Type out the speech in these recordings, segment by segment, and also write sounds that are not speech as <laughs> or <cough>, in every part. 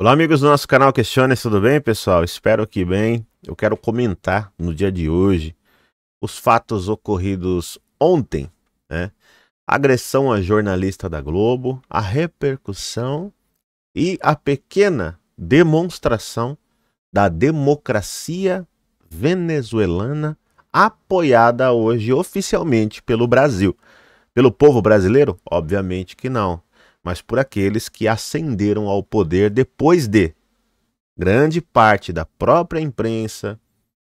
Olá, amigos do nosso canal questione. tudo bem, pessoal? Espero que bem. Eu quero comentar no dia de hoje os fatos ocorridos ontem, né? Agressão a jornalista da Globo, a repercussão e a pequena demonstração da democracia venezuelana apoiada hoje oficialmente pelo Brasil. Pelo povo brasileiro? Obviamente que não mas por aqueles que ascenderam ao poder depois de grande parte da própria imprensa,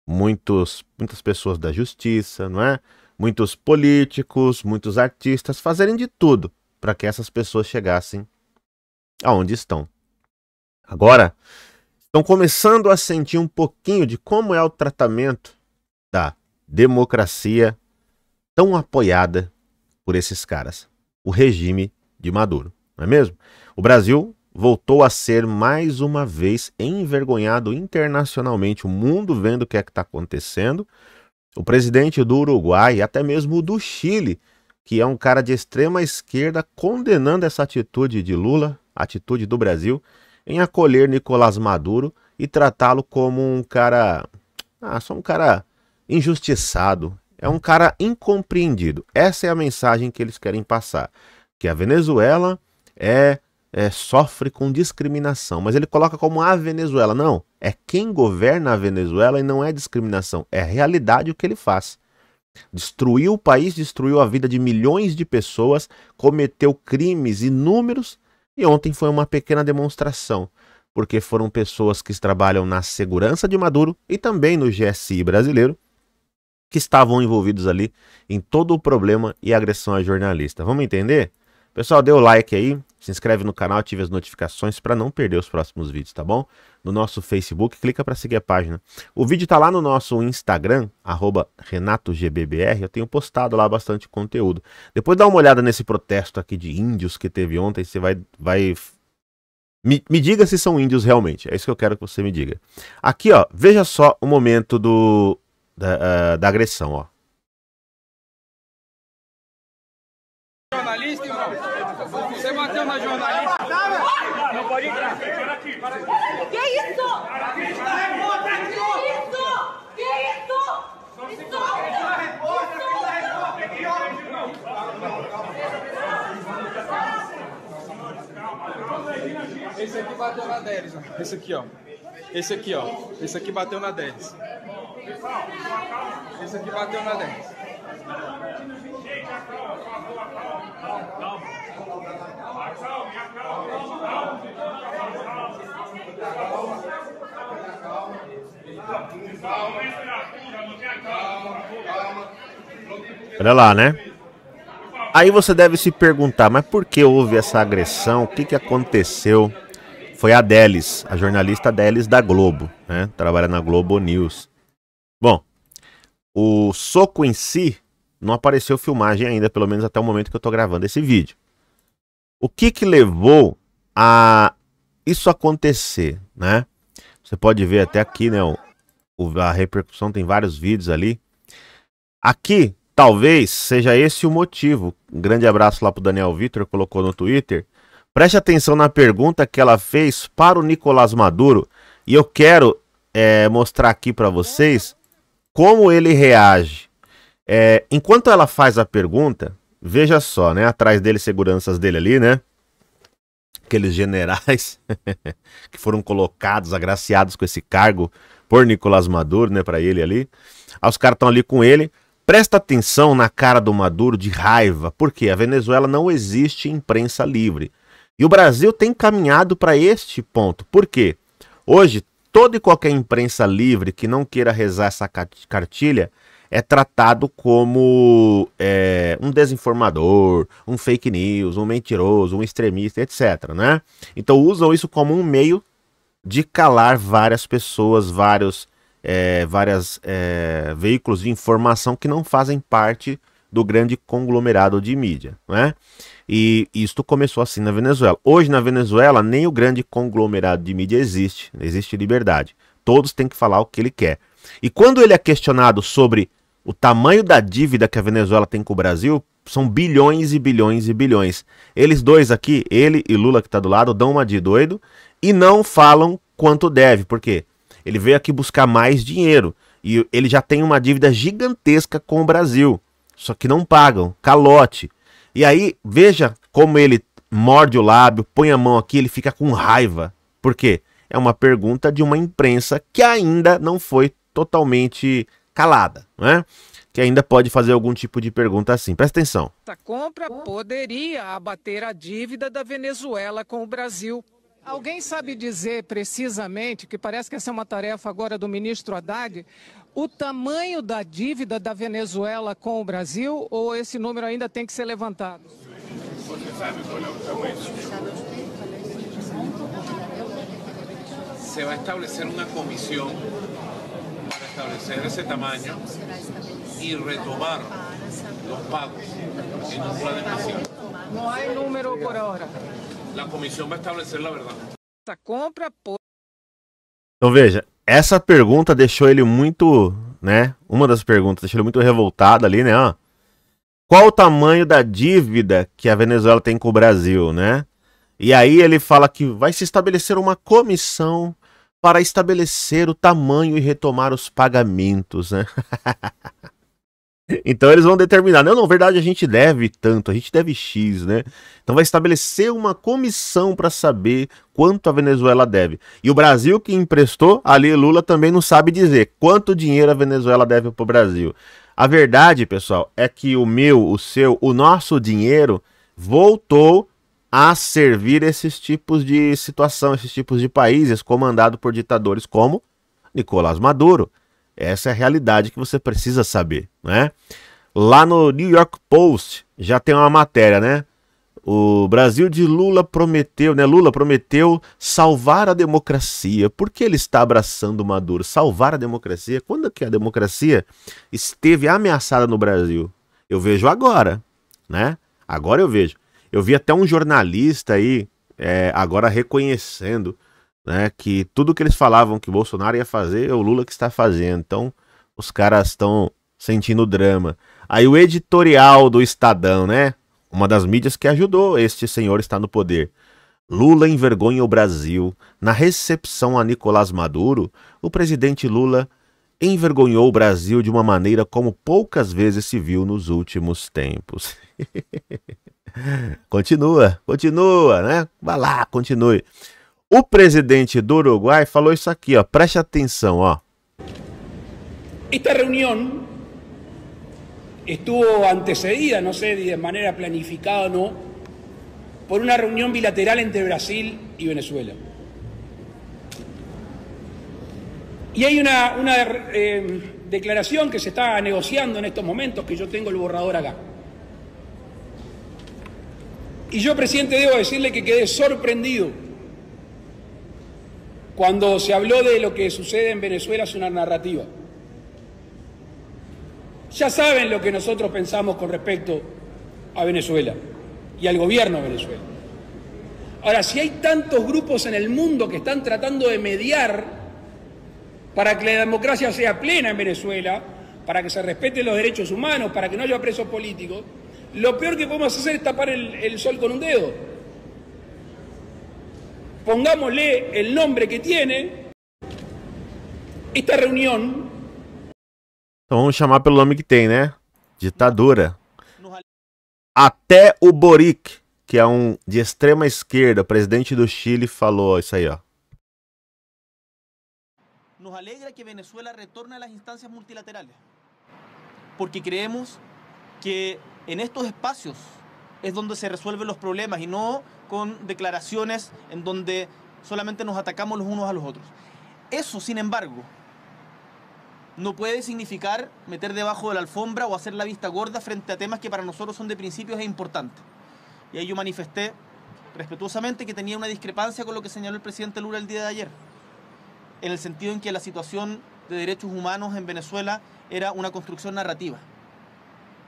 muitos, muitas pessoas da justiça, não é? Muitos políticos, muitos artistas fazerem de tudo para que essas pessoas chegassem aonde estão. Agora, estão começando a sentir um pouquinho de como é o tratamento da democracia tão apoiada por esses caras, o regime de Maduro, não é mesmo? O Brasil voltou a ser mais uma vez envergonhado internacionalmente, o mundo vendo o que é que está acontecendo. O presidente do Uruguai, até mesmo do Chile, que é um cara de extrema esquerda, condenando essa atitude de Lula, atitude do Brasil, em acolher Nicolás Maduro e tratá-lo como um cara. Ah, só um cara injustiçado. É um cara incompreendido. Essa é a mensagem que eles querem passar que a Venezuela é, é, sofre com discriminação, mas ele coloca como a Venezuela. Não, é quem governa a Venezuela e não é discriminação, é realidade o que ele faz. Destruiu o país, destruiu a vida de milhões de pessoas, cometeu crimes inúmeros e ontem foi uma pequena demonstração, porque foram pessoas que trabalham na segurança de Maduro e também no GSI brasileiro que estavam envolvidos ali em todo o problema e agressão a jornalista. Vamos entender? Pessoal, dê o like aí, se inscreve no canal, ative as notificações para não perder os próximos vídeos, tá bom? No nosso Facebook, clica para seguir a página. O vídeo tá lá no nosso Instagram, RenatoGBBR, eu tenho postado lá bastante conteúdo. Depois dá uma olhada nesse protesto aqui de índios que teve ontem, você vai... vai... Me, me diga se são índios realmente, é isso que eu quero que você me diga. Aqui, ó, veja só o momento do, da, uh, da agressão, ó. Esse aqui bateu na 10, Esse aqui, ó. Esse aqui, ó. Esse aqui bateu na 10. Esse aqui bateu na 10. Olha lá, né? Aí você deve se perguntar, mas por que houve essa agressão? O que, que aconteceu? foi a Delis, a jornalista Delis da Globo, né? Trabalha na Globo News. Bom, o soco em si não apareceu filmagem ainda, pelo menos até o momento que eu estou gravando esse vídeo. O que que levou a isso acontecer, né? Você pode ver até aqui, né? O, a repercussão tem vários vídeos ali. Aqui, talvez seja esse o motivo. Um grande abraço lá pro Daniel Vitor, colocou no Twitter Preste atenção na pergunta que ela fez para o Nicolás Maduro. E eu quero é, mostrar aqui para vocês como ele reage. É, enquanto ela faz a pergunta, veja só, né? Atrás dele, seguranças dele ali, né? Aqueles generais <laughs> que foram colocados, agraciados com esse cargo por Nicolás Maduro, né? Para ele ali. Aí os caras estão ali com ele. Presta atenção na cara do Maduro de raiva, porque a Venezuela não existe imprensa livre. E o Brasil tem caminhado para este ponto. Por quê? Hoje, toda e qualquer imprensa livre que não queira rezar essa cartilha é tratado como é, um desinformador, um fake news, um mentiroso, um extremista, etc. Né? Então usam isso como um meio de calar várias pessoas, vários é, várias, é, veículos de informação que não fazem parte do grande conglomerado de mídia, né? E isto começou assim na Venezuela. Hoje na Venezuela nem o grande conglomerado de mídia existe, existe liberdade. Todos têm que falar o que ele quer. E quando ele é questionado sobre o tamanho da dívida que a Venezuela tem com o Brasil, são bilhões e bilhões e bilhões. Eles dois aqui, ele e Lula que está do lado, dão uma de doido e não falam quanto deve, porque ele veio aqui buscar mais dinheiro e ele já tem uma dívida gigantesca com o Brasil só que não pagam, calote. E aí, veja como ele morde o lábio, põe a mão aqui, ele fica com raiva. Por quê? É uma pergunta de uma imprensa que ainda não foi totalmente calada, né? Que ainda pode fazer algum tipo de pergunta assim. Presta atenção. A compra poderia abater a dívida da Venezuela com o Brasil Alguém sabe dizer precisamente, que parece que essa é uma tarefa agora do ministro Haddad, o tamanho da dívida da Venezuela com o Brasil ou esse número ainda tem que ser levantado? Você sabe qual é o tamanho? Se vai estabelecer uma comissão para estabelecer esse tamanho e retomar os pagos em um plano Não há número por hora. La comisión va a establecer la verdad. Essa compra, por... Então veja, essa pergunta deixou ele muito, né? Uma das perguntas deixou ele muito revoltado ali, né? Ó. Qual o tamanho da dívida que a Venezuela tem com o Brasil, né? E aí ele fala que vai se estabelecer uma comissão para estabelecer o tamanho e retomar os pagamentos, né? <laughs> Então eles vão determinar, né? não, não, verdade a gente deve tanto, a gente deve X, né? Então vai estabelecer uma comissão para saber quanto a Venezuela deve. E o Brasil que emprestou, ali Lula também não sabe dizer quanto dinheiro a Venezuela deve para o Brasil. A verdade, pessoal, é que o meu, o seu, o nosso dinheiro voltou a servir esses tipos de situação, esses tipos de países comandado por ditadores como Nicolás Maduro. Essa é a realidade que você precisa saber, né? Lá no New York Post já tem uma matéria, né? O Brasil de Lula prometeu, né? Lula prometeu salvar a democracia. Por que ele está abraçando Maduro? Salvar a democracia? Quando que a democracia esteve ameaçada no Brasil? Eu vejo agora, né? Agora eu vejo. Eu vi até um jornalista aí é, agora reconhecendo né? Que tudo que eles falavam que Bolsonaro ia fazer é o Lula que está fazendo. Então, os caras estão sentindo drama. Aí o editorial do Estadão, né? Uma das mídias que ajudou este senhor está no poder. Lula envergonha o Brasil. Na recepção a Nicolás Maduro, o presidente Lula envergonhou o Brasil de uma maneira como poucas vezes se viu nos últimos tempos. <laughs> continua, continua, né? Vai lá, continue. O presidente de Uruguay, falou isso aqui, ó. Preste atenção, Esta reunión estuvo antecedida, no sé de manera planificada o no, por una reunión bilateral entre Brasil y Venezuela. Y hay una, una eh, declaración que se está negociando en estos momentos, que yo tengo el borrador acá. Y yo, presidente, debo decirle que quedé sorprendido cuando se habló de lo que sucede en Venezuela es una narrativa. Ya saben lo que nosotros pensamos con respecto a Venezuela y al gobierno de Venezuela. Ahora, si hay tantos grupos en el mundo que están tratando de mediar para que la democracia sea plena en Venezuela, para que se respeten los derechos humanos, para que no haya presos políticos, lo peor que podemos hacer es tapar el, sol con un dedo. pongámosle el nombre que tiene, esta reunión. Então vamos chamar pelo nome que tem, né? Ditadura. Até o Boric, que é um de extrema esquerda, presidente do Chile, falou isso aí, ó. Nos alegra que Venezuela retorne às instâncias multilaterais, porque creemos que em estos espaços es donde se resuelven los problemas y no con declaraciones en donde solamente nos atacamos los unos a los otros. Eso, sin embargo, no puede significar meter debajo de la alfombra o hacer la vista gorda frente a temas que para nosotros son de principios e importantes. Y ahí yo manifesté respetuosamente que tenía una discrepancia con lo que señaló el presidente Lula el día de ayer, en el sentido en que la situación de derechos humanos en Venezuela era una construcción narrativa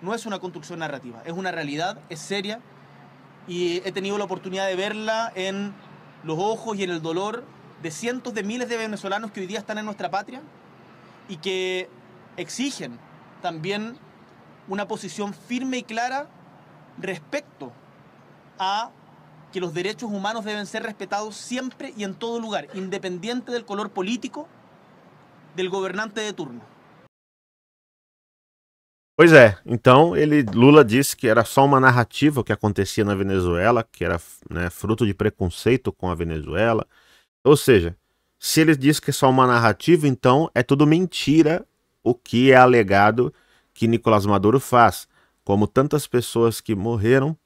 no es una construcción narrativa, es una realidad, es seria y he tenido la oportunidad de verla en los ojos y en el dolor de cientos de miles de venezolanos que hoy día están en nuestra patria y que exigen también una posición firme y clara respecto a que los derechos humanos deben ser respetados siempre y en todo lugar, independiente del color político del gobernante de turno. Pois é, então ele Lula disse que era só uma narrativa o que acontecia na Venezuela, que era né, fruto de preconceito com a Venezuela. Ou seja, se ele diz que é só uma narrativa, então é tudo mentira o que é alegado que Nicolás Maduro faz. Como tantas pessoas que morreram,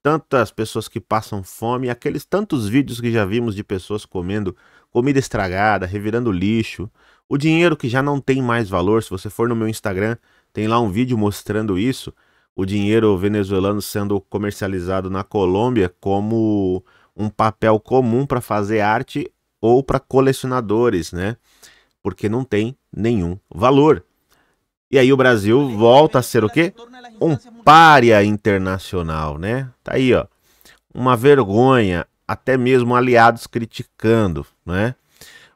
tantas pessoas que passam fome, aqueles tantos vídeos que já vimos de pessoas comendo comida estragada, revirando lixo, o dinheiro que já não tem mais valor. Se você for no meu Instagram, tem lá um vídeo mostrando isso, o dinheiro venezuelano sendo comercializado na Colômbia como um papel comum para fazer arte ou para colecionadores, né? Porque não tem nenhum valor. E aí o Brasil volta a ser o quê? Um pária internacional, né? Tá aí, ó. Uma vergonha, até mesmo aliados criticando, né?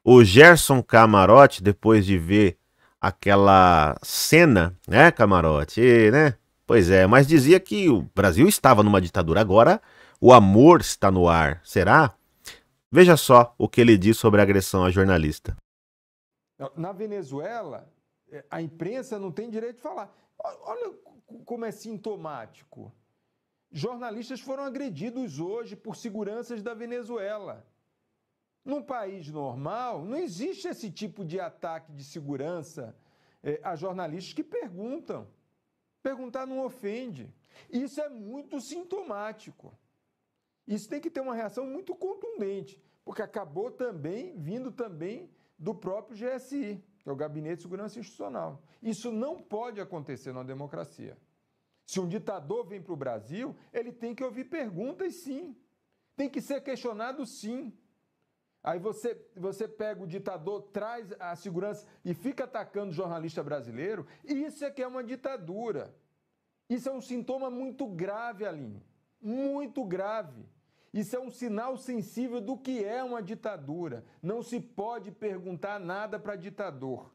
O Gerson Camarote, depois de ver aquela cena, né, camarote, né? Pois é, mas dizia que o Brasil estava numa ditadura agora, o amor está no ar, será? Veja só o que ele diz sobre a agressão a jornalista. Na Venezuela, é, a imprensa não tem direito de falar. Olha como é sintomático. Jornalistas foram agredidos hoje por seguranças da Venezuela. Num país normal, não existe esse tipo de ataque de segurança é, a jornalistas que perguntam. Perguntar não ofende. Isso é muito sintomático. Isso tem que ter uma reação muito contundente, porque acabou também vindo também do próprio GSI, que é o Gabinete de Segurança Institucional. Isso não pode acontecer numa democracia. Se um ditador vem para o Brasil, ele tem que ouvir perguntas, sim. Tem que ser questionado, sim. Aí você, você pega o ditador, traz a segurança e fica atacando o jornalista brasileiro. Isso é que é uma ditadura. Isso é um sintoma muito grave, Aline. Muito grave. Isso é um sinal sensível do que é uma ditadura. Não se pode perguntar nada para ditador.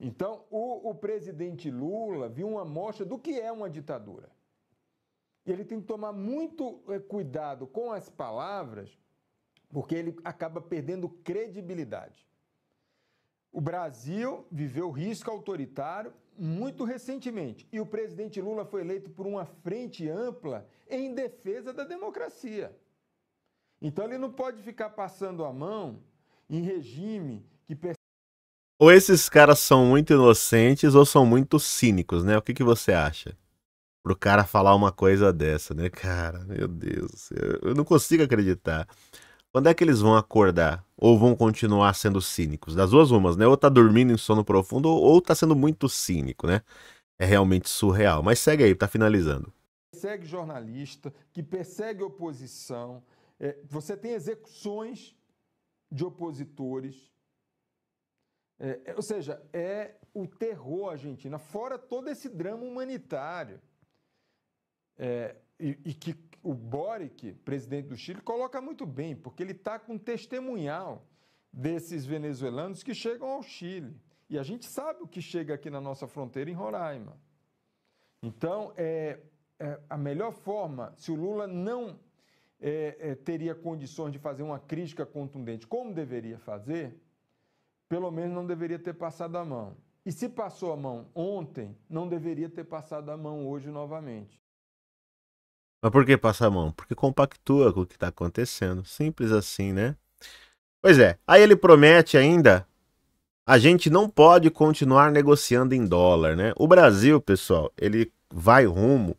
Então, o, o, presidente Lula viu uma amostra do que é uma ditadura. E ele tem que tomar muito eh, cuidado com as palavras porque ele acaba perdendo credibilidade. O Brasil viveu risco autoritário muito recentemente e o presidente Lula foi eleito por uma frente ampla em defesa da democracia. Então ele não pode ficar passando a mão em regime que ou esses caras são muito inocentes ou são muito cínicos, né? O que, que você acha? Pro cara falar uma coisa dessa, né, cara? Meu Deus, eu não consigo acreditar. Quando é que eles vão acordar? Ou vão continuar sendo cínicos? Das duas umas, né? Ou tá dormindo em sono profundo, ou tá sendo muito cínico, né? É realmente surreal. Mas segue aí, tá finalizando. Persegue jornalista, que persegue oposição. É, você tem execuções de opositores. É, é ou seja, é o terror argentino, fora todo esse drama humanitário. É, e, e que o Boric, presidente do Chile, coloca muito bem, porque ele está com um testemunhal desses venezuelanos que chegam ao Chile. E a gente sabe o que chega aqui na nossa fronteira em Roraima. Então, é, é a melhor forma, se o Lula não é, é, teria condições de fazer uma crítica contundente como deveria fazer, pelo menos não deveria ter passado a mão. E se passou a mão ontem, não deveria ter passado a mão hoje novamente. Mas por que passa a mão? Porque compactua com o que está acontecendo. Simples assim, né? Pois é. Aí ele promete ainda. A gente não pode continuar negociando em dólar, né? O Brasil, pessoal, ele vai rumo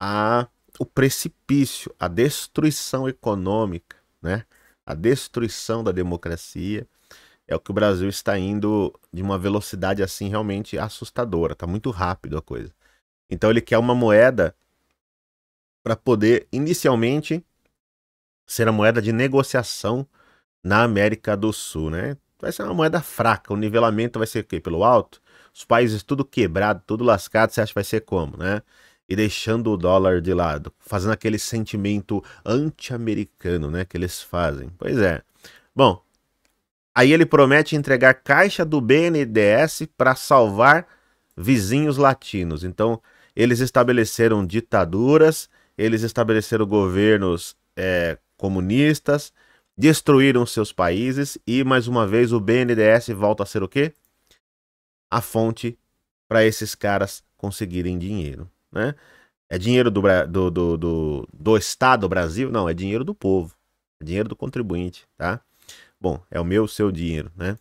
a o precipício, a destruição econômica, né? A destruição da democracia. É o que o Brasil está indo de uma velocidade assim realmente assustadora, tá muito rápido a coisa. Então ele quer uma moeda para poder inicialmente ser a moeda de negociação na América do Sul, né? Vai ser uma moeda fraca, o nivelamento vai ser o quê? Pelo alto? Os países tudo quebrado, tudo lascado, você acha que vai ser como, né? E deixando o dólar de lado, fazendo aquele sentimento anti-americano, né, que eles fazem. Pois é. Bom, aí ele promete entregar caixa do Bnds para salvar vizinhos latinos. Então, eles estabeleceram ditaduras eles estabeleceram governos é, comunistas, destruíram seus países e, mais uma vez, o BNDES volta a ser o quê? A fonte para esses caras conseguirem dinheiro, né? É dinheiro do, do, do, do, do Estado do Brasil? Não, é dinheiro do povo, é dinheiro do contribuinte, tá? Bom, é o meu, seu dinheiro, né?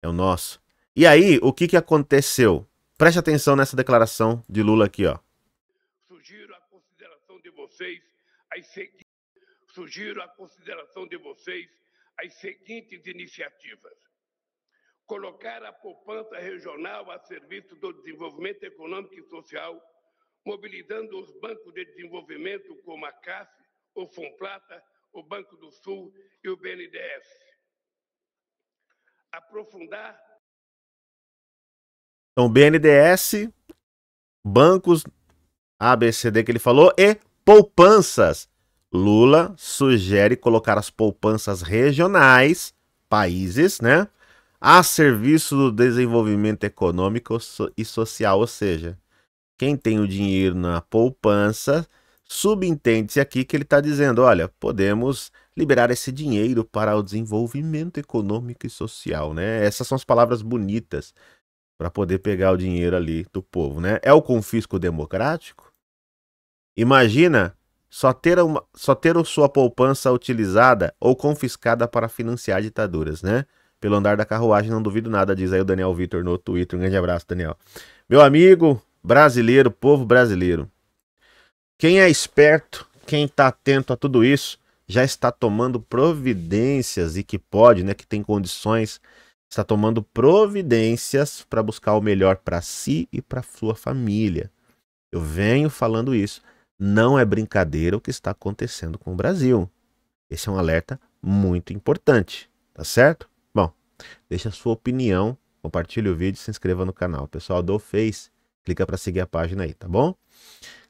É o nosso. E aí, o que, que aconteceu? Preste atenção nessa declaração de Lula aqui, ó. as seguintes, sugiro a consideração de vocês as seguintes iniciativas. Colocar a poupança regional a serviço do desenvolvimento econômico e social, mobilizando os bancos de desenvolvimento como a CAF, o Fomplata, o Banco do Sul e o BNDES. Aprofundar. Então, BNDES, bancos ABCD que ele falou e Poupanças. Lula sugere colocar as poupanças regionais, países, né? A serviço do desenvolvimento econômico e social. Ou seja, quem tem o dinheiro na poupança, subentende-se aqui que ele está dizendo: olha, podemos liberar esse dinheiro para o desenvolvimento econômico e social, né? Essas são as palavras bonitas para poder pegar o dinheiro ali do povo, né? É o confisco democrático? Imagina só ter, uma, só ter sua poupança utilizada ou confiscada para financiar ditaduras, né? Pelo andar da carruagem, não duvido nada, diz aí o Daniel Vitor no Twitter. Um grande abraço, Daniel. Meu amigo brasileiro, povo brasileiro. Quem é esperto, quem está atento a tudo isso, já está tomando providências e que pode, né, que tem condições, está tomando providências para buscar o melhor para si e para sua família. Eu venho falando isso. Não é brincadeira o que está acontecendo com o Brasil. Esse é um alerta muito importante, tá certo? Bom, deixa a sua opinião, compartilhe o vídeo, se inscreva no canal. Pessoal do Face, clica para seguir a página aí, tá bom?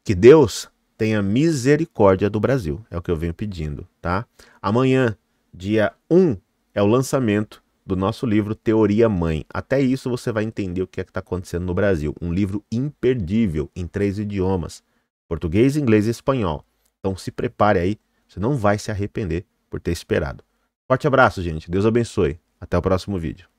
Que Deus tenha misericórdia do Brasil, é o que eu venho pedindo, tá? Amanhã, dia 1, é o lançamento do nosso livro Teoria Mãe. Até isso você vai entender o que é que está acontecendo no Brasil. Um livro imperdível em três idiomas português, inglês e espanhol. Então se prepare aí, você não vai se arrepender por ter esperado. Forte abraço, gente. Deus abençoe. Até o próximo vídeo.